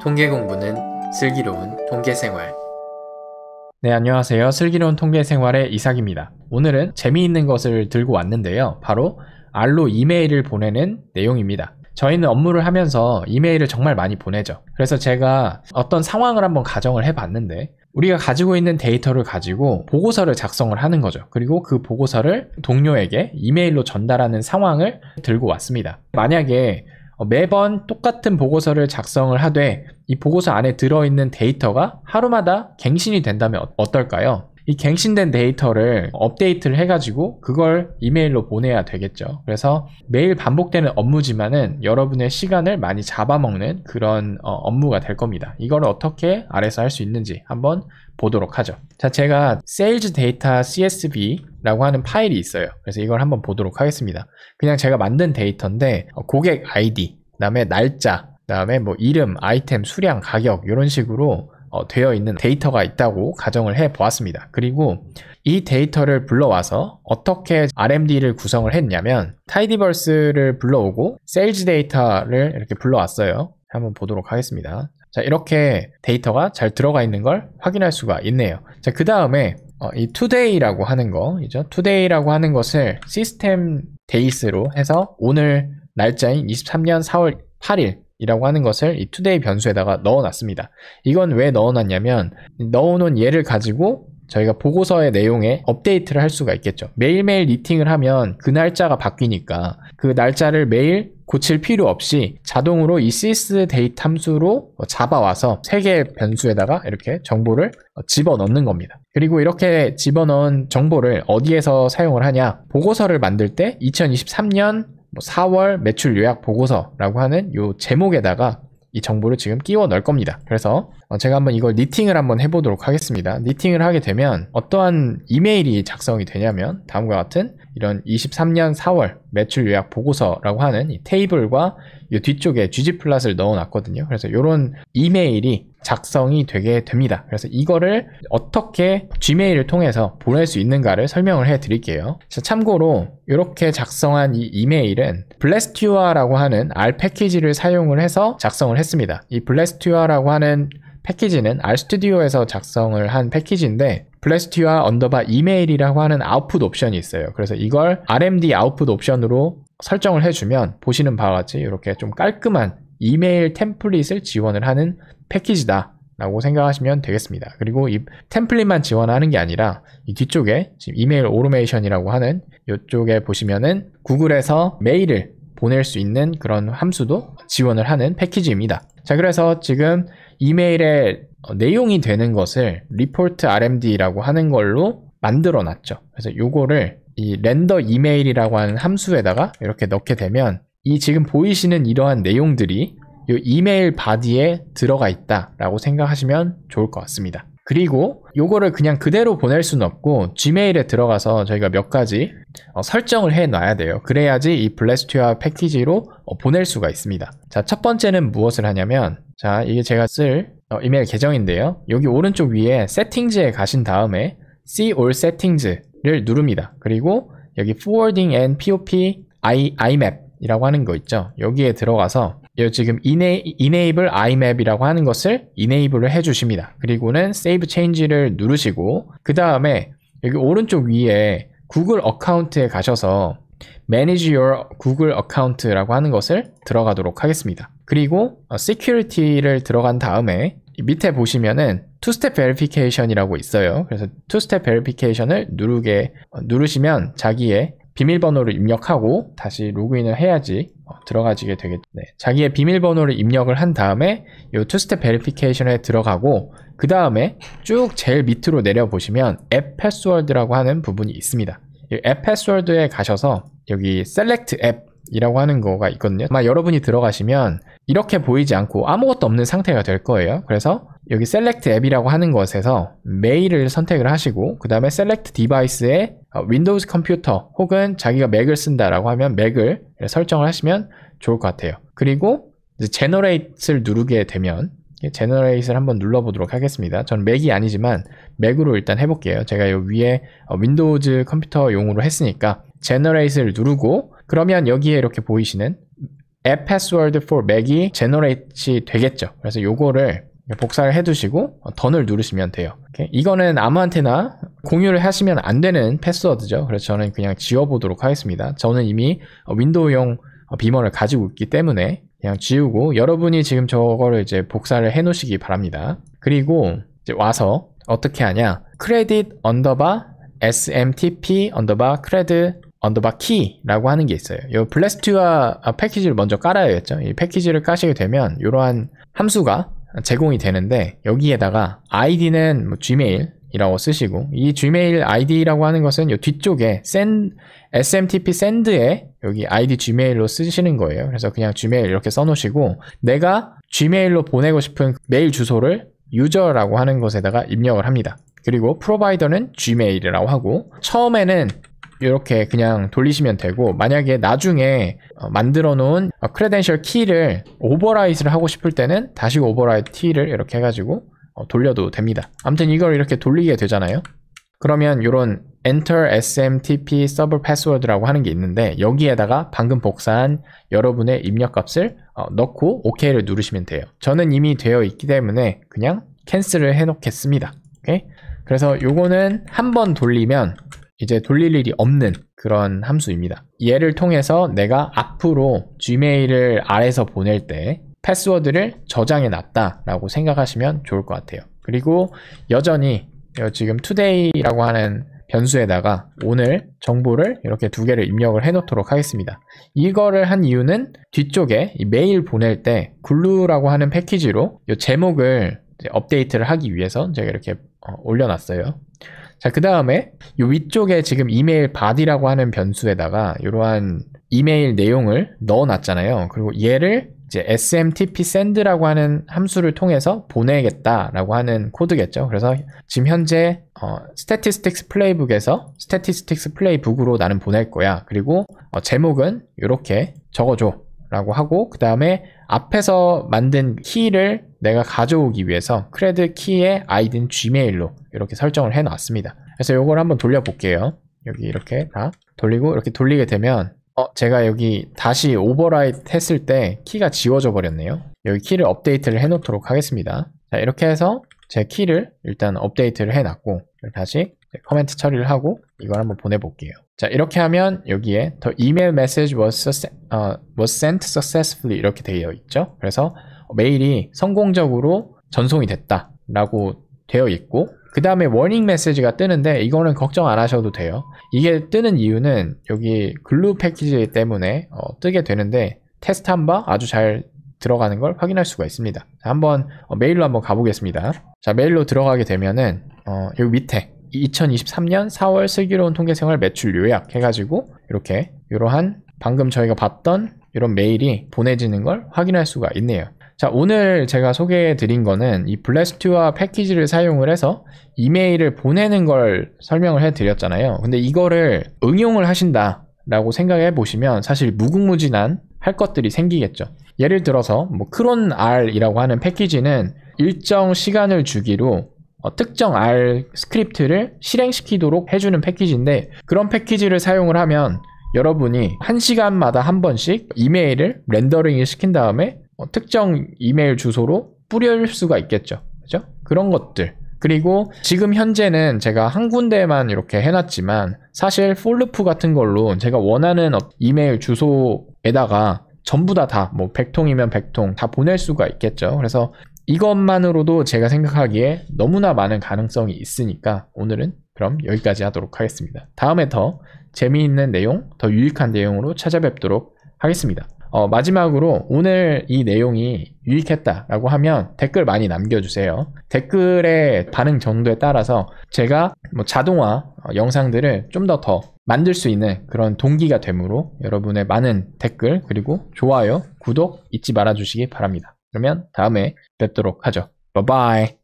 통계 공부는 슬기로운 통계 생활. 네, 안녕하세요. 슬기로운 통계 생활의 이삭입니다. 오늘은 재미있는 것을 들고 왔는데요. 바로 알로 이메일을 보내는 내용입니다. 저희는 업무를 하면서 이메일을 정말 많이 보내죠. 그래서 제가 어떤 상황을 한번 가정을 해봤는데 우리가 가지고 있는 데이터를 가지고 보고서를 작성을 하는 거죠. 그리고 그 보고서를 동료에게 이메일로 전달하는 상황을 들고 왔습니다. 만약에 어, 매번 똑같은 보고서를 작성을 하되 이 보고서 안에 들어있는 데이터가 하루마다 갱신이 된다면 어, 어떨까요? 이 갱신된 데이터를 업데이트를 해가지고 그걸 이메일로 보내야 되겠죠. 그래서 매일 반복되는 업무지만은 여러분의 시간을 많이 잡아먹는 그런 어, 업무가 될 겁니다. 이걸 어떻게 아래서 할 수 있는지 한번 보도록 하죠. 자, 제가 sales data csv 라고 하는 파일이 있어요. 그래서 이걸 한번 보도록 하겠습니다. 그냥 제가 만든 데이터인데 어, 고객 아이디, 그다음에 날짜, 그다음에 뭐 이름, 아이템, 수량, 가격 이런 식으로 어, 되어 있는 데이터가 있다고 가정을 해 보았습니다. 그리고 이 데이터를 불러와서 어떻게 RMD를 구성을 했냐면 타이디버스를 불러오고 세일즈 데이터를 이렇게 불러왔어요. 한번 보도록 하겠습니다. 자 이렇게 데이터가 잘 들어가 있는 걸 확인할 수가 있네요. 자그 다음에 어, 이투데이라고 하는 거이죠. 투데이라고 하는 것을 시스템 데이스로 해서 오늘 날짜인 23년 4월 8일 이라고 하는 것을 이 투데이 변수에다가 넣어놨습니다. 이건 왜 넣어놨냐면 넣어놓은 예를 가지고 저희가 보고서의 내용에 업데이트를 할 수가 있겠죠. 매일매일 리팅을 하면 그 날짜가 바뀌니까 그 날짜를 매일 고칠 필요 없이 자동으로 이 시스 데이트 함수로 잡아와서 세 개의 변수에다가 이렇게 정보를 집어넣는 겁니다. 그리고 이렇게 집어넣은 정보를 어디에서 사용을 하냐? 보고서를 만들 때 2023년 4월 뭐 매출 요약 보고서라고 하는 요 제목에다가 이 정보를 지금 끼워 넣을 겁니다 그래서 어, 제가 한번 이걸 니팅을 한번 해보도록 하겠습니다 니팅을 하게 되면 어떠한 이메일이 작성이 되냐면 다음과 같은 이런 23년 4월 매출 요약 보고서라고 하는 이 테이블과 이 뒤쪽에 GG 플랫을 넣어놨거든요. 그래서 이런 이메일이 작성이 되게 됩니다. 그래서 이거를 어떻게 Gmail을 통해서 보낼 수 있는가를 설명을 해 드릴게요. 참고로 이렇게 작성한 이 이메일은 블레스튜아라고 하는 R 패키지를 사용을 해서 작성을 했습니다. 이 블레스튜아라고 하는 패키지는 R 스튜디오에서 작성을 한 패키지인데 플래스티와 언더바 이메일이라고 하는 아웃풋 옵션이 있어요. 그래서 이걸 RMD 아웃풋 옵션으로 설정을 해주면 보시는 바와 같이 이렇게 좀 깔끔한 이메일 템플릿을 지원을 하는 패키지다. 라고 생각하시면 되겠습니다. 그리고 이 템플릿만 지원하는 게 아니라 이 뒤쪽에 지금 이메일 오르메이션이라고 하는 이쪽에 보시면은 구글에서 메일을 보낼 수 있는 그런 함수도 지원을 하는 패키지입니다. 자, 그래서 지금 이메일의 어, 내용이 되는 것을 report rmd라고 하는 걸로 만들어 놨죠. 그래서 요거를 이 렌더 이메일이라고 하는 함수에다가 이렇게 넣게 되면 이 지금 보이시는 이러한 내용들이 이 이메일 바디에 들어가 있다라고 생각하시면 좋을 것 같습니다. 그리고 요거를 그냥 그대로 보낼 수는 없고 Gmail에 들어가서 저희가 몇 가지 어, 설정을 해 놔야 돼요. 그래야지 이 블래스튜아 패키지로 어, 보낼 수가 있습니다. 자, 첫 번째는 무엇을 하냐면 자 이게 제가 쓸 어, 이메일 계정인데요 여기 오른쪽 위에 세팅즈에 가신 다음에 see all settings를 누릅니다 그리고 여기 forwarding and pop i, imap 이라고 하는 거 있죠 여기에 들어가서 여 지금 이네, enable imap 이라고 하는 것을 enable을 해주십니다 그리고는 save change를 누르시고 그 다음에 여기 오른쪽 위에 구글 어카운트에 가셔서 manage your 구글 어카운트라고 하는 것을 들어가도록 하겠습니다 그리고 어, security를 들어간 다음에 밑에 보시면은 투스텝 베리피케이션이라고 있어요. 그래서 투스텝 베리피케이션을 누르게 어, 누르시면 자기의 비밀번호를 입력하고 다시 로그인을 해야지 어, 들어가지게 되겠네. 자기의 비밀번호를 입력을 한 다음에 이 투스텝 베리피케이션에 들어가고 그 다음에 쭉 제일 밑으로 내려 보시면 앱 패스워드라고 하는 부분이 있습니다. 앱 패스워드에 가셔서 여기 셀렉트 앱 이라고 하는 거가 있거든요 아마 여러분이 들어가시면 이렇게 보이지 않고 아무것도 없는 상태가 될 거예요 그래서 여기 셀렉트 앱이라고 하는 것에서 메일을 선택을 하시고 그 다음에 셀렉트 디바이스에 윈도우즈 컴퓨터 혹은 자기가 맥을 쓴다라고 하면 맥을 설정을 하시면 좋을 것 같아요 그리고 제너레이트를 누르게 되면 제너레이트를 한번 눌러보도록 하겠습니다 저는 맥이 아니지만 맥으로 일단 해볼게요 제가 이 위에 윈도우즈 어, 컴퓨터용으로 했으니까 제너레이트를 누르고 그러면 여기에 이렇게 보이시는 app password for mac이 generate 되겠죠. 그래서 요거를 복사를 해두시고 던을 누르시면 돼요. 이 이거는 아무한테나 공유를 하시면 안 되는 패스워드죠. 그래서 저는 그냥 지워보도록 하겠습니다. 저는 이미 윈도우용 비번을 가지고 있기 때문에 그냥 지우고 여러분이 지금 저거를 이제 복사를 해 놓으시기 바랍니다. 그리고 이제 와서 어떻게 하냐 credit 크레딧 언더바 smtp underbar credit 언더바 키라고 하는 게 있어요. 이 블래스트와 아, 패키지를 먼저 깔아야 겠죠. 이 패키지를 까시게 되면 이러한 함수가 제공이 되는데 여기에다가 아이디는 뭐 gmail이라고 쓰시고 이 gmail id라고 하는 것은 이 뒤쪽에 send, smtp send에 여기 id gmail로 쓰시는 거예요. 그래서 그냥 gmail 이렇게 써놓으시고 내가 gmail로 보내고 싶은 메일 주소를 유저라고 하는 것에다가 입력을 합니다. 그리고 프로바이더는 gmail이라고 하고 처음에는 이렇게 그냥 돌리시면 되고 만약에 나중에 어, 만들어 놓은 크레덴셜 키를 오버라이트를 하고 싶을 때는 다시 오버라이트 키를 이렇게 해가지고 어, 돌려도 됩니다 아무튼 이걸 이렇게 돌리게 되잖아요 그러면 이런 enter smtp server password라고 하는 게 있는데 여기에다가 방금 복사한 여러분의 입력값을 어, 넣고 OK를 누르시면 돼요 저는 이미 되어 있기 때문에 그냥 캔슬을 해 놓겠습니다 오케이? 그래서 요거는 한 번 돌리면 이제 돌릴 일이 없는 그런 함수입니다. 얘를 통해서 내가 앞으로 Gmail을 아래서 보낼 때 패스워드를 저장해 놨다라고 생각하시면 좋을 것 같아요. 그리고 여전히 지금 today라고 하는 변수에다가 오늘 정보를 이렇게 두 개를 입력을 해 놓도록 하겠습니다. 이거를 한 이유는 뒤쪽에 메일 보낼 때 g l u e 라고 하는 패키지로 제목을 업데이트를 하기 위해서 제가 이렇게 어, 올려놨어요. 자, 그 다음에 이 위쪽에 지금 이메일 바디라고 하는 변수에다가 이러한 이메일 내용을 넣어놨잖아요. 그리고 얘를 이제 smtp send라고 하는 함수를 통해서 보내겠다라고 하는 코드겠죠. 그래서 지금 현재 어, statistics playbook에서 statistics playbook으로 나는 보낼 거야. 그리고 어, 제목은 이렇게 적어줘. 라고 하고 그 다음에 앞에서 만든 키를 내가 가져오기 위해서 크레드 키의 아이딘 gmail로 이렇게 설정을 해 놨습니다 그래서 이걸 한번 돌려볼게요 여기 이렇게 다 돌리고 이렇게 돌리게 되면 어 제가 여기 다시 오버라이트 했을 때 키가 지워져 버렸네요 여기 키를 업데이트를 해 놓도록 하겠습니다 자 이렇게 해서 제 키를 일단 업데이트를 해 놨고 다시 커멘트 처리를 하고 이걸 한번 보내볼게요 자 이렇게 하면 여기에 더 email message was, uh, was sent successfully 이렇게 되어 있죠 그래서 메일이 성공적으로 전송이 됐다 라고 되어 있고 그 다음에 warning 메시지가 뜨는데 이거는 걱정 안 하셔도 돼요 이게 뜨는 이유는 여기 글루 패키지 때문에 어, 뜨게 되는데 테스트한 바 아주 잘 들어가는 걸 확인할 수가 있습니다 한번 어, 메일로 한번 가보겠습니다 자 메일로 들어가게 되면은 어, 여기 밑에 2023년 4월 슬기로운 통계생활 매출 요약 해가지고 이렇게 이러한 방금 저희가 봤던 이런 메일이 보내지는 걸 확인할 수가 있네요. 자 오늘 제가 소개해 드린 거는 이 블래스트와 패키지를 사용을 해서 이메일을 보내는 걸 설명을 해 드렸잖아요. 근데 이거를 응용을 하신다 라고 생각해 보시면 사실 무궁무진한 할 것들이 생기겠죠. 예를 들어서 뭐 크론 R이라고 하는 패키지는 일정 시간을 주기로 어, 특정 R 스크립트를 실행시키도록 해주는 패키지인데 그런 패키지를 사용을 하면 여러분이 1시간마다 한 번씩 이메일을 렌더링을 시킨 다음에 어, 특정 이메일 주소로 뿌릴 수가 있겠죠. 그죠? 그런 것들. 그리고 지금 현재는 제가 한 군데만 이렇게 해놨지만 사실 폴루프 같은 걸로 제가 원하는 이메일 주소에다가 전부 다 다뭐 100통이면 100통 다 보낼 수가 있겠죠. 그래서 이것만으로도 제가 생각하기에 너무나 많은 가능성이 있으니까 오늘은 그럼 여기까지 하도록 하겠습니다. 다음에 더 재미있는 내용, 더 유익한 내용으로 찾아뵙도록 하겠습니다. 어, 마지막으로 오늘 이 내용이 유익했다라고 하면 댓글 많이 남겨주세요. 댓글의 반응 정도에 따라서 제가 뭐 자동화 어, 영상들을 좀 더더 더 만들 수 있는 그런 동기가 되므로 여러분의 많은 댓글 그리고 좋아요, 구독 잊지 말아주시기 바랍니다. 그러면 다음에 뵙도록 하죠. 바이바이.